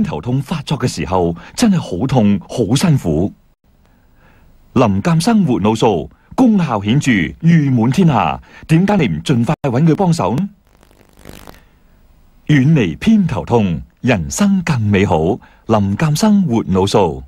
偏头痛发作嘅时候真系好痛，好辛苦。林鉴生活脑素功效显著，誉满天下。点解你唔尽快揾佢帮手呢？远离偏头痛，人生更美好。林鉴生活脑素。